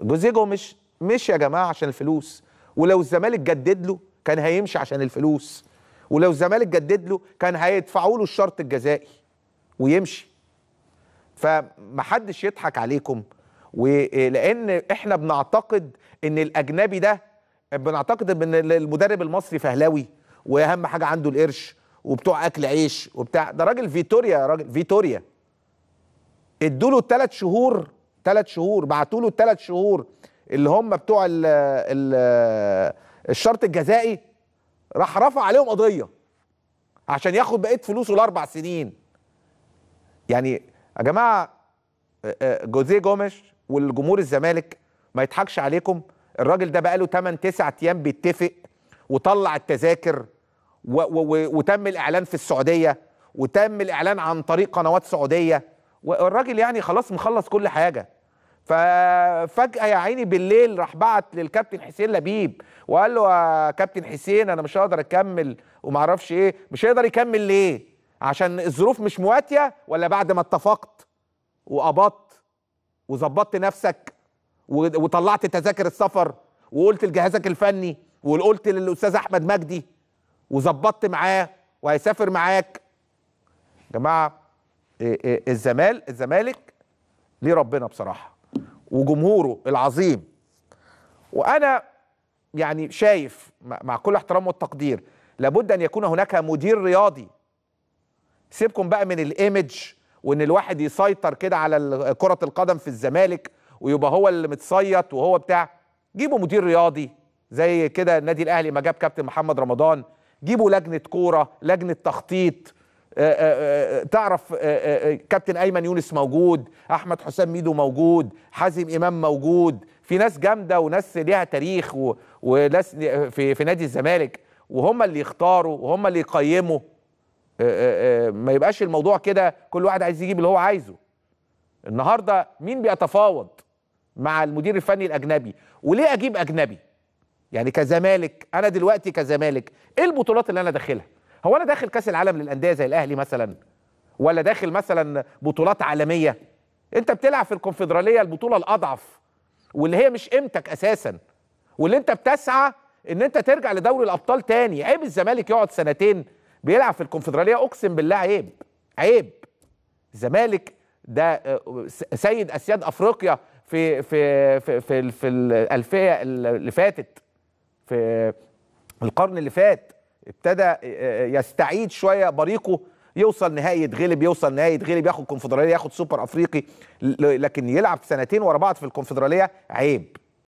جوزيجو مش مشي يا جماعه عشان الفلوس ولو الزمالك جدد له كان هيمشي عشان الفلوس ولو الزمالك جدد له كان هيدفعوا له الشرط الجزائي ويمشي فمحدش يضحك عليكم ولان احنا بنعتقد ان الاجنبي ده بنعتقد ان المدرب المصري فهلاوي واهم حاجه عنده القرش وبتوع اكل عيش وبتاع ده راجل فيتوريا يا راجل فيتوريا ادوا له ثلاث شهور ثلاث شهور بعتوا له الثلاث شهور اللي هم بتوع الـ الـ الشرط الجزائي راح رفع عليهم قضيه عشان ياخد بقيه فلوسه الاربع سنين يعني يا جماعه آه، آه، جوزيه جومش والجمهور الزمالك ما يضحكش عليكم الراجل ده بقاله 8 9 ايام بيتفق وطلع التذاكر و و وتم الاعلان في السعوديه وتم الاعلان عن طريق قنوات سعوديه والراجل يعني خلاص مخلص كل حاجه ففجأة يا عيني بالليل راح بعت للكابتن حسين لبيب وقال له يا آه، كابتن حسين أنا مش هقدر أكمل ومعرفش إيه مش هيقدر يكمل ليه عشان الظروف مش مواتية ولا بعد ما اتفقت وقبضت وظبطت نفسك وطلعت تذاكر السفر وقلت لجهازك الفني وقلت للأستاذ أحمد مجدي وظبطت معاه وهيسافر معاك جماعة إيه، إيه، الزمال الزمالك ليه ربنا بصراحه وجمهوره العظيم وانا يعني شايف مع كل احترام والتقدير لابد ان يكون هناك مدير رياضي سيبكم بقى من الايمج وان الواحد يسيطر كده على كره القدم في الزمالك ويبقى هو اللي متصيط وهو بتاع جيبوا مدير رياضي زي كده النادي الاهلي ما جاب كابتن محمد رمضان جيبوا لجنه كوره لجنه تخطيط آه، آه، آه، تعرف كابتن ايمن يونس موجود احمد حسام ميدو موجود حازم امام موجود في ناس جامده وناس ليها تاريخ وناس في في نادي الزمالك وهم اللي يختاروا وهم اللي يقيموا ما يبقاش الموضوع كده كل واحد عايز يجيب اللي هو عايزه النهارده مين بيتفاوض مع المدير الفني الاجنبي وليه اجيب اجنبي يعني كزمالك انا دلوقتي كزمالك ايه البطولات اللي انا داخلها هو انا داخل كاس العالم للانديه زي الاهلي مثلا ولا داخل مثلا بطولات عالميه انت بتلعب في الكونفدراليه البطوله الاضعف واللي هي مش قيمتك اساسا واللي انت بتسعى ان انت ترجع لدوري الابطال تاني عيب الزمالك يقعد سنتين بيلعب في الكونفدراليه اقسم بالله عيب عيب الزمالك ده سيد اسياد افريقيا في في في في, في الالفيه اللي فاتت في القرن اللي فات ابتدى آه، آه، يستعيد شويه بريقه يوصل نهائي يتغلب يوصل نهائي يتغلب ياخد كونفدراليه ياخد سوبر افريقي لكن يلعب سنتين ورا بعض في الكونفدراليه عيب